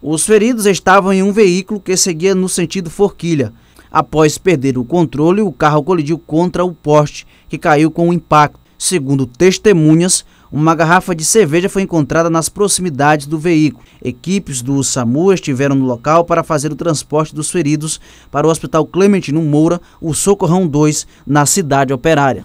Os feridos estavam em um veículo que seguia no sentido Forquilha. Após perder o controle, o carro colidiu contra o poste, que caiu com o impacto. Segundo testemunhas, uma garrafa de cerveja foi encontrada nas proximidades do veículo. Equipes do SAMU estiveram no local para fazer o transporte dos feridos para o Hospital Clementino Moura, o Socorrão 2, na cidade operária.